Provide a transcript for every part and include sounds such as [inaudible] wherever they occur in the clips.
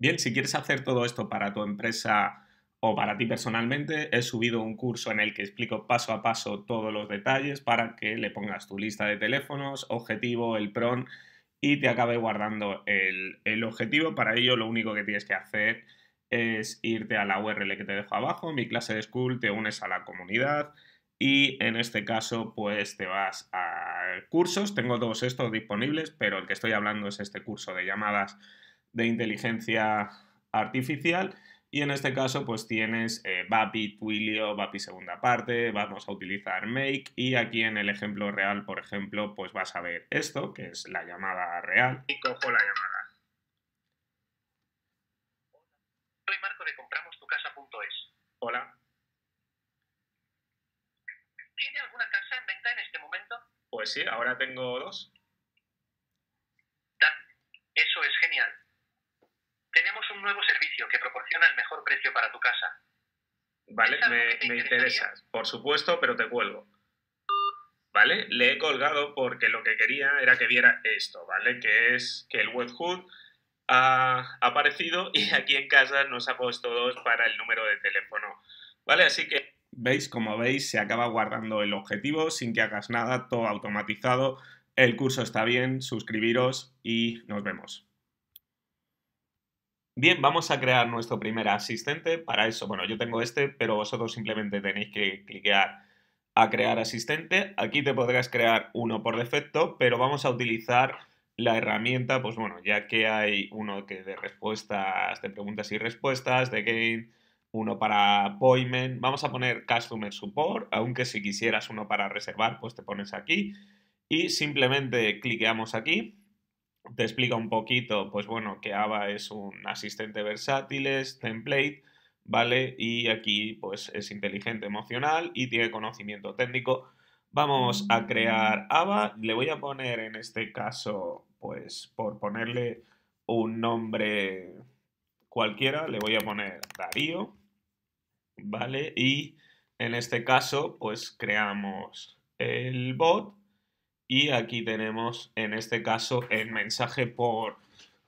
Bien, si quieres hacer todo esto para tu empresa o para ti personalmente, he subido un curso en el que explico paso a paso todos los detalles para que le pongas tu lista de teléfonos, objetivo, el PRON y te acabe guardando el, objetivo. Para ello lo único que tienes que hacer es irte a la URL que te dejo abajo, mi clase de school, te unes a la comunidad y en este caso pues te vas a cursos, tengo todos estos disponibles, pero el que estoy hablando es este curso de llamadas de inteligencia artificial. Y en este caso, pues tienes eh, Bapi, Twilio, Bapi segunda parte, vamos a utilizar Make y aquí en el ejemplo real, por ejemplo, pues vas a ver esto, que es la llamada real. Y cojo la llamada. Soy Marco de Hola. ¿Tiene alguna casa en venta en este momento? Pues sí, ahora tengo dos. un nuevo servicio que proporciona el mejor precio para tu casa. Vale, me, interesa, por supuesto, pero te cuelgo. ¿Vale? Le he colgado porque lo que quería era que viera esto, ¿vale? Que es que el webhood ha aparecido y aquí en casa nos ha puesto dos para el número de teléfono. ¿Vale? Así que... ¿Veis? Como veis, se acaba guardando el objetivo sin que hagas nada, todo automatizado. El curso está bien, suscribiros y nos vemos. Bien, vamos a crear nuestro primer asistente. Para eso, bueno, yo tengo este, pero vosotros simplemente tenéis que cliquear a crear asistente. Aquí te podrás crear uno por defecto, pero vamos a utilizar la herramienta, pues bueno, ya que hay uno que de respuestas, de preguntas y respuestas, de game, uno para appointment, vamos a poner customer support, aunque si quisieras uno para reservar, pues te pones aquí y simplemente cliqueamos aquí te explica un poquito, pues bueno, que Ava es un asistente versátil, es template, ¿vale? Y aquí pues es inteligente emocional y tiene conocimiento técnico. Vamos a crear Ava, le voy a poner en este caso, pues por ponerle un nombre cualquiera, le voy a poner Darío, ¿vale? Y en este caso, pues creamos el bot y aquí tenemos, en este caso, el mensaje por,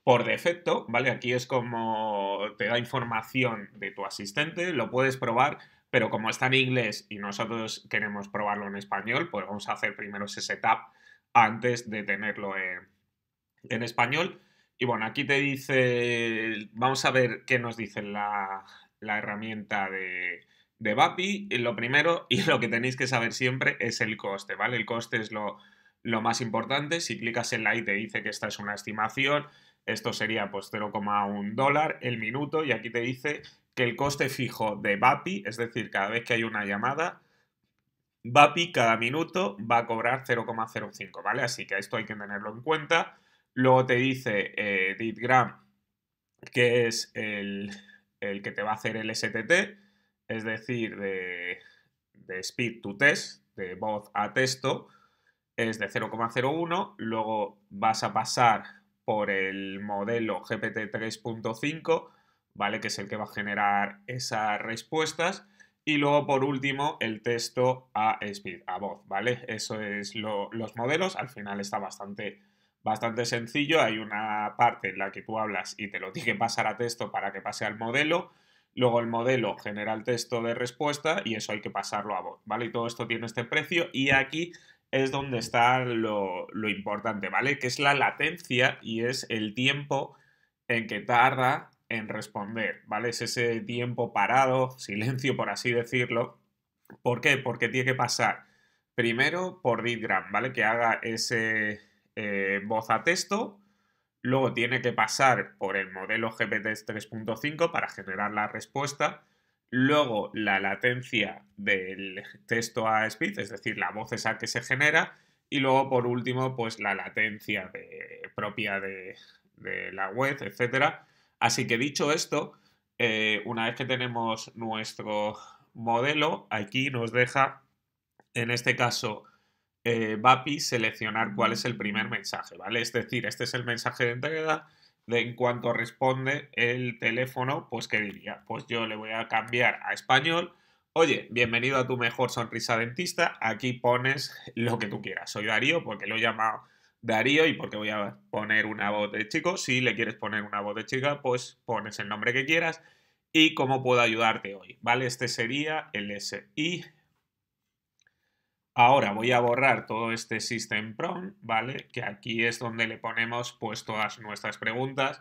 por defecto, ¿vale? Aquí es como te da información de tu asistente, lo puedes probar, pero como está en inglés y nosotros queremos probarlo en español, pues vamos a hacer primero ese setup antes de tenerlo en, español. Y bueno, aquí te dice, vamos a ver qué nos dice la, herramienta de, de BAPI. Lo primero y lo que tenéis que saber siempre es el coste, ¿vale? El coste es lo lo más importante, si clicas en la te dice que esta es una estimación, esto sería pues 0,1 dólar el minuto y aquí te dice que el coste fijo de BAPI, es decir, cada vez que hay una llamada, BAPI cada minuto va a cobrar 0,05, ¿vale? Así que esto hay que tenerlo en cuenta. Luego te dice eh, que es el, que te va a hacer el STT, es decir, de, de speed to test, de voz a texto, es de 0,01, luego vas a pasar por el modelo GPT 3.5, ¿vale? Que es el que va a generar esas respuestas. Y luego, por último, el texto a speed, a voz, ¿vale? Eso es lo, los modelos. Al final está bastante, bastante sencillo. Hay una parte en la que tú hablas y te lo tiene que pasar a texto para que pase al modelo. Luego el modelo genera el texto de respuesta y eso hay que pasarlo a voz, ¿vale? Y todo esto tiene este precio y aquí es donde está lo, importante, ¿vale? Que es la latencia y es el tiempo en que tarda en responder, ¿vale? Es ese tiempo parado, silencio por así decirlo. ¿Por qué? Porque tiene que pasar primero por digram ¿vale? Que haga ese eh, voz a texto, luego tiene que pasar por el modelo GPT 3.5 para generar la respuesta luego la latencia del texto a speech, es decir, la voz esa que se genera, y luego por último, pues la latencia propia de, la web, etc. Así que dicho esto, eh, una vez que tenemos nuestro modelo, aquí nos deja, en este caso, eh, BAPI seleccionar cuál es el primer mensaje, ¿vale? Es decir, este es el mensaje de entrega, en cuanto responde el teléfono, pues ¿qué diría? Pues yo le voy a cambiar a español. Oye, bienvenido a tu mejor sonrisa dentista. Aquí pones lo que tú quieras. Soy Darío porque lo he llamado Darío y porque voy a poner una voz de chico. Si le quieres poner una voz de chica, pues pones el nombre que quieras y cómo puedo ayudarte hoy. ¿Vale? Este sería el SI. Ahora voy a borrar todo este system prompt, ¿vale? Que aquí es donde le ponemos pues, todas nuestras preguntas.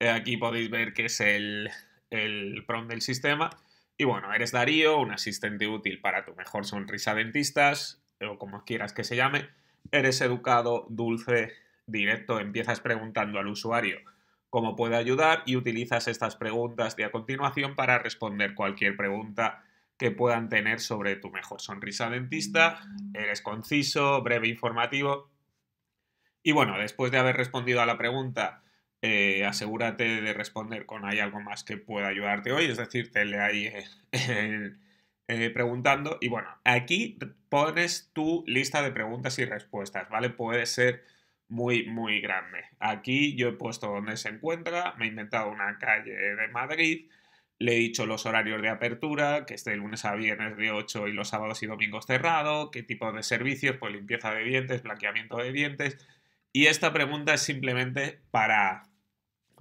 Eh, aquí podéis ver que es el, el prompt del sistema. Y bueno, eres Darío, un asistente útil para tu mejor sonrisa dentistas, o como quieras que se llame. Eres educado, dulce, directo. Empiezas preguntando al usuario cómo puede ayudar y utilizas estas preguntas de a continuación para responder cualquier pregunta que puedan tener sobre tu mejor sonrisa dentista. Mm. Eres conciso, breve, informativo. Y bueno, después de haber respondido a la pregunta, eh, asegúrate de responder con hay algo más que pueda ayudarte hoy, es decir, te le ahí eh, [laughs] eh, preguntando. Y bueno, aquí pones tu lista de preguntas y respuestas, ¿vale? Puede ser muy, muy grande. Aquí yo he puesto dónde se encuentra, me he inventado una calle de Madrid, le he dicho los horarios de apertura, que esté de lunes a viernes de 8 y los sábados y domingos cerrado, qué tipo de servicios, pues limpieza de dientes, blanqueamiento de dientes. Y esta pregunta es simplemente para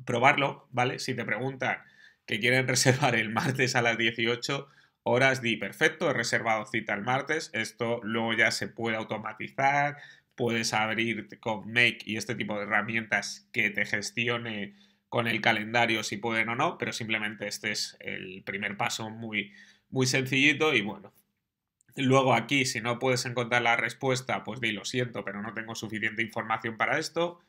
probarlo, ¿vale? Si te preguntan que quieren [laughs] reservar el martes a las 18 horas, di perfecto, he reservado cita el martes, esto luego ya se puede automatizar, puedes abrir con Make y este tipo de herramientas que te gestione con el calendario si pueden o no, pero simplemente este es el primer paso muy, muy sencillito y bueno. Luego aquí, si no puedes encontrar la respuesta, pues di lo siento, pero no tengo suficiente información para esto,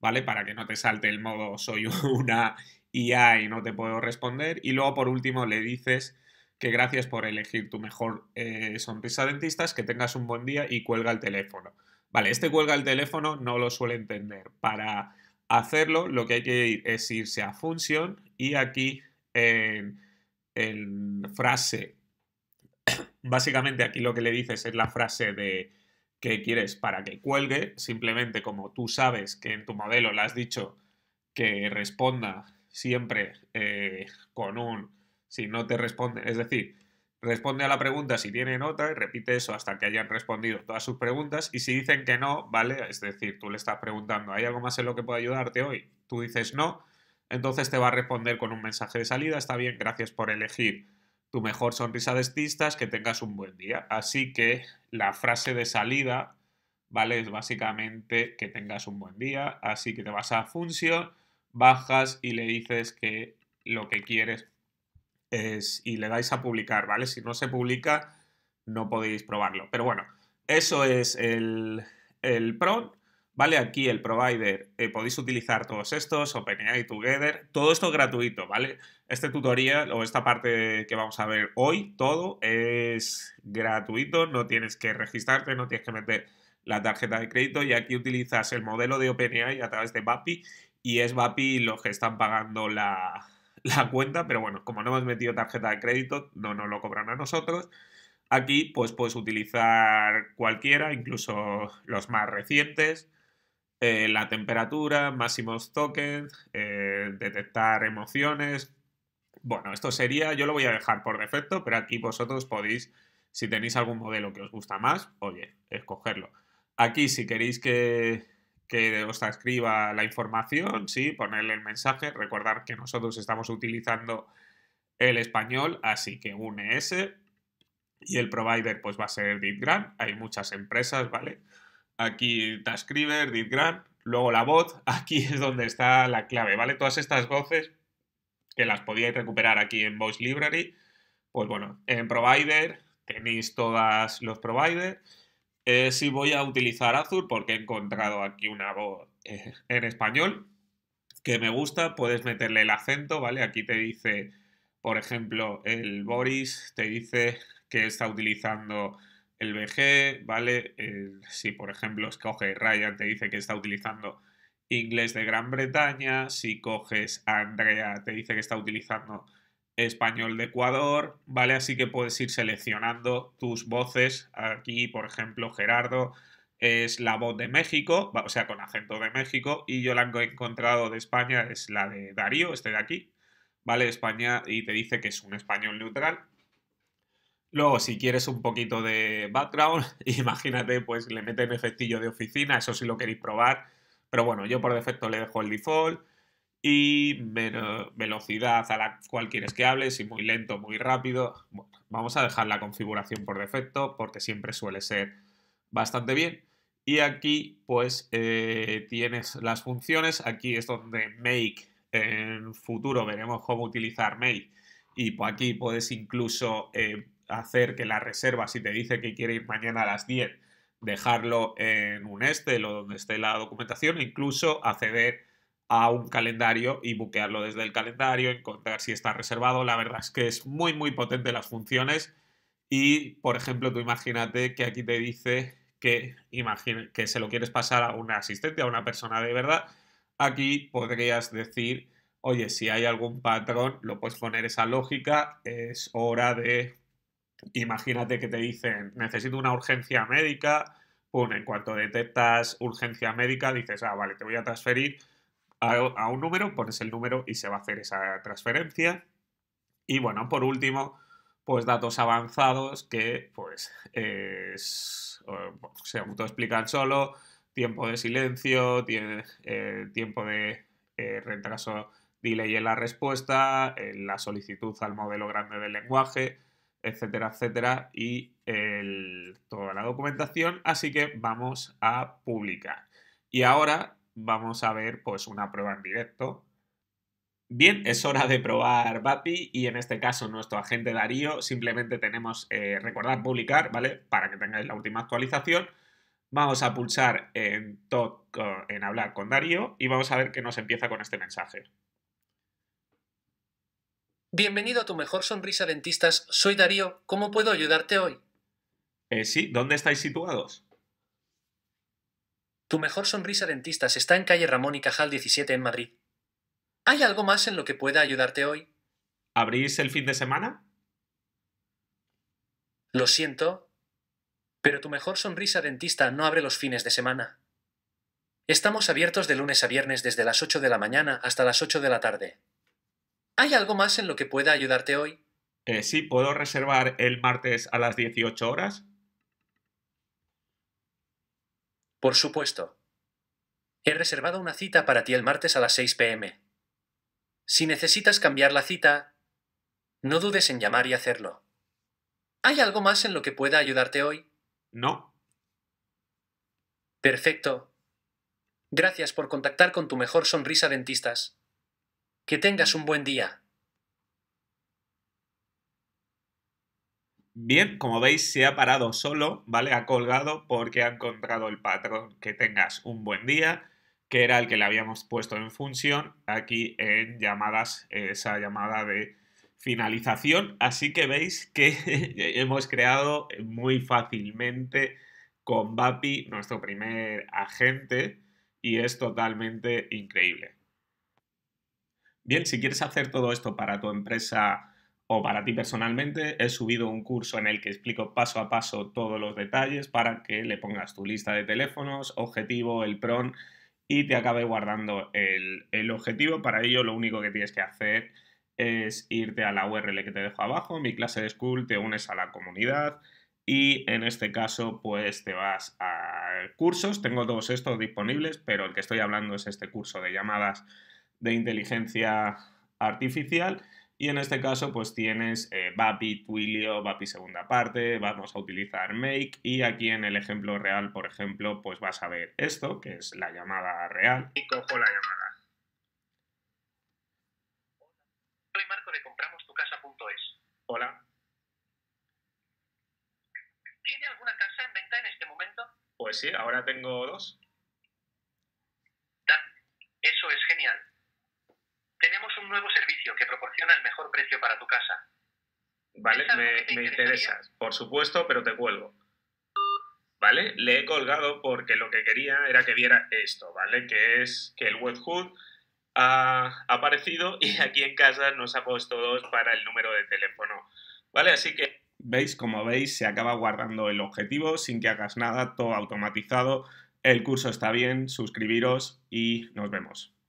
¿vale? Para que no te salte el modo soy [laughs] una IA y no te puedo responder. Y luego por último le dices que gracias por elegir tu mejor eh, sonrisa dentistas, que tengas un buen día y cuelga el teléfono. Vale, este cuelga el teléfono no lo suele entender para hacerlo, lo que hay que ir es irse a función y aquí en, en frase, [coughs] básicamente aquí lo que le dices es la frase de que quieres para que cuelgue, simplemente como tú sabes que en tu modelo le has dicho que responda siempre eh, con un, si no te responde, es decir, responde a la pregunta si tienen otra y repite eso hasta que hayan respondido todas sus preguntas. Y si dicen que no, ¿vale? Es decir, tú le estás preguntando, ¿hay algo más en lo que pueda ayudarte hoy? Tú dices no, entonces te va a responder con un mensaje de salida, está bien, gracias por elegir tu mejor sonrisa de estistas, que tengas un buen día. Así que la frase de salida, ¿vale? Es básicamente que tengas un buen día, así que te vas a Función, bajas y le dices que lo que quieres y le dais a publicar, ¿vale? Si no se publica, no podéis probarlo. Pero bueno, eso es el, el PRON, ¿vale? Aquí el provider, eh, podéis utilizar todos estos, OpenAI, Together, todo esto es gratuito, ¿vale? Este tutorial o esta parte que vamos a ver hoy, todo es gratuito, no tienes que registrarte, no tienes que meter la tarjeta de crédito y aquí utilizas el modelo de OpenAI a través de BAPI y es BAPI los que están pagando la, la cuenta, pero bueno, como no hemos metido tarjeta de crédito, no nos lo cobran a nosotros. Aquí pues puedes utilizar cualquiera, incluso los más recientes, eh, la temperatura, máximos tokens, eh, detectar emociones. Bueno, esto sería, yo lo voy a dejar por defecto, pero aquí vosotros podéis, si tenéis algún modelo que os gusta más, oye, escogerlo. Aquí si queréis que, que os transcriba la información, sí, ponerle el mensaje, recordar que nosotros estamos utilizando el español, así que un ES y el provider pues va a ser Ditgrand, hay muchas empresas, ¿vale? Aquí Tascriber, Ditgrand, luego la voz, [laughs] aquí es donde está la clave, ¿vale? Todas estas voces que las podíais recuperar aquí en Voice Library, pues bueno, en provider tenéis todos los providers, eh, si voy a utilizar Azure porque he encontrado aquí una voz eh, en español que me gusta, puedes meterle el acento, ¿vale? Aquí te dice, por ejemplo, el Boris te dice que está utilizando el BG, ¿vale? si por ejemplo escoges Ryan te dice que está utilizando inglés de Gran Bretaña, si coges Andrea te dice que está utilizando español de Ecuador, ¿vale? Así que puedes ir seleccionando tus voces. Aquí, por ejemplo, Gerardo es la voz de México, o sea, con acento de México, y yo la he encontrado de España es la de Darío, este de aquí, ¿vale? España, y te dice que es un español neutral. Luego, si quieres un poquito de background, [laughs] imagínate, pues le meten efectillo de oficina, eso sí lo queréis probar, pero bueno, yo por defecto le dejo el default y velocidad a la cual quieres que hables si muy lento, muy rápido. vamos a dejar la configuración por defecto porque siempre suele ser bastante bien. Y aquí pues eh, tienes las funciones, aquí es donde make, en futuro veremos cómo utilizar make y aquí puedes incluso eh, hacer que la reserva, si te dice que quiere ir mañana a las 10, dejarlo en un este o donde esté la documentación, incluso acceder a un calendario y buquearlo desde el calendario, encontrar si está reservado. La verdad es que es muy, muy potente las funciones. Y, por ejemplo, tú imagínate que aquí te dice que, que se lo quieres pasar a una asistente, a una persona de verdad. Aquí podrías decir, oye, si hay algún patrón, lo puedes poner esa lógica, es hora de, imagínate que te dicen, necesito una urgencia médica, en cuanto detectas urgencia médica, dices, ah, vale, te voy a transferir a, un número, pones el número y se va a hacer esa transferencia. Y bueno, por último, pues datos avanzados que pues se autoexplican solo, tiempo de silencio, eh, tiempo de eh, retraso, delay en la respuesta, en eh, la solicitud al modelo grande del lenguaje, etcétera, etcétera, y toda la documentación. Así que vamos a publicar. Y ahora vamos a ver pues una prueba en directo. Bien, es hora de probar BAPI y en este caso nuestro agente Darío simplemente tenemos eh, recordar publicar, ¿vale? Para que tengáis la última actualización. Vamos a pulsar en, eh, en hablar con Darío y vamos a ver qué nos empieza con este mensaje. Bienvenido a tu mejor sonrisa dentistas, soy Darío, ¿cómo puedo ayudarte hoy? Eh, sí, ¿dónde estáis situados? Tu mejor sonrisa dentista está en calle Ramón y Cajal 17 en Madrid. ¿Hay algo más en lo que pueda ayudarte hoy? ¿Abrís el fin de semana? Lo siento, pero tu mejor sonrisa dentista no abre los fines de semana. Estamos abiertos de lunes a viernes desde las 8 de la mañana hasta las 8 de la tarde. ¿Hay algo más en lo que pueda ayudarte hoy? Eh, sí, ¿puedo reservar el martes a las 18 horas? Por supuesto. He reservado una cita para ti el martes a las 6 pm. Si necesitas cambiar la cita, no dudes en llamar y hacerlo. ¿Hay algo más en lo que pueda ayudarte hoy? No. Perfecto. Gracias por contactar con tu mejor sonrisa dentistas. Que tengas un buen día. Bien, como veis, se ha parado solo, ¿vale? Ha colgado porque ha encontrado el patrón. Que tengas un buen día, que era el que le habíamos puesto en función aquí en llamadas, esa llamada de finalización. Así que veis que [laughs] hemos creado muy fácilmente con BAPI nuestro primer agente y es totalmente increíble. Bien, si quieres hacer todo esto para tu empresa o para ti personalmente, he subido un curso en el que explico paso a paso todos los detalles para que le pongas tu lista de teléfonos, objetivo, el PRON y te acabe guardando el, el objetivo. Para ello lo único que tienes que hacer es irte a la URL que te dejo abajo, mi clase de school, te unes a la comunidad y en este caso pues te vas a cursos, tengo todos estos disponibles, pero el que estoy hablando es este curso de llamadas de inteligencia artificial y en este caso, pues tienes eh, Bapi, Twilio, Bapi segunda parte, vamos a utilizar make y aquí en el ejemplo real, por ejemplo, pues vas a ver esto, que es la llamada real. Y cojo la llamada. Soy Marco de CompramostuCasa.es Hola. ¿Tiene alguna casa en venta en este momento? Pues sí, ahora tengo dos. Eso es genial. Tenemos un nuevo servicio que proporciona el mejor precio para tu casa. Vale, me, interesa. interesas, por supuesto, pero te cuelgo. ¿Vale? Le he colgado porque lo que quería era que viera esto, ¿vale? Que es que el webhook ha aparecido y aquí en casa nos ha puesto dos para el número de teléfono. ¿Vale? Así que... Veis, como veis, se acaba guardando el objetivo sin que hagas nada, todo automatizado. El curso está bien, suscribiros y nos vemos.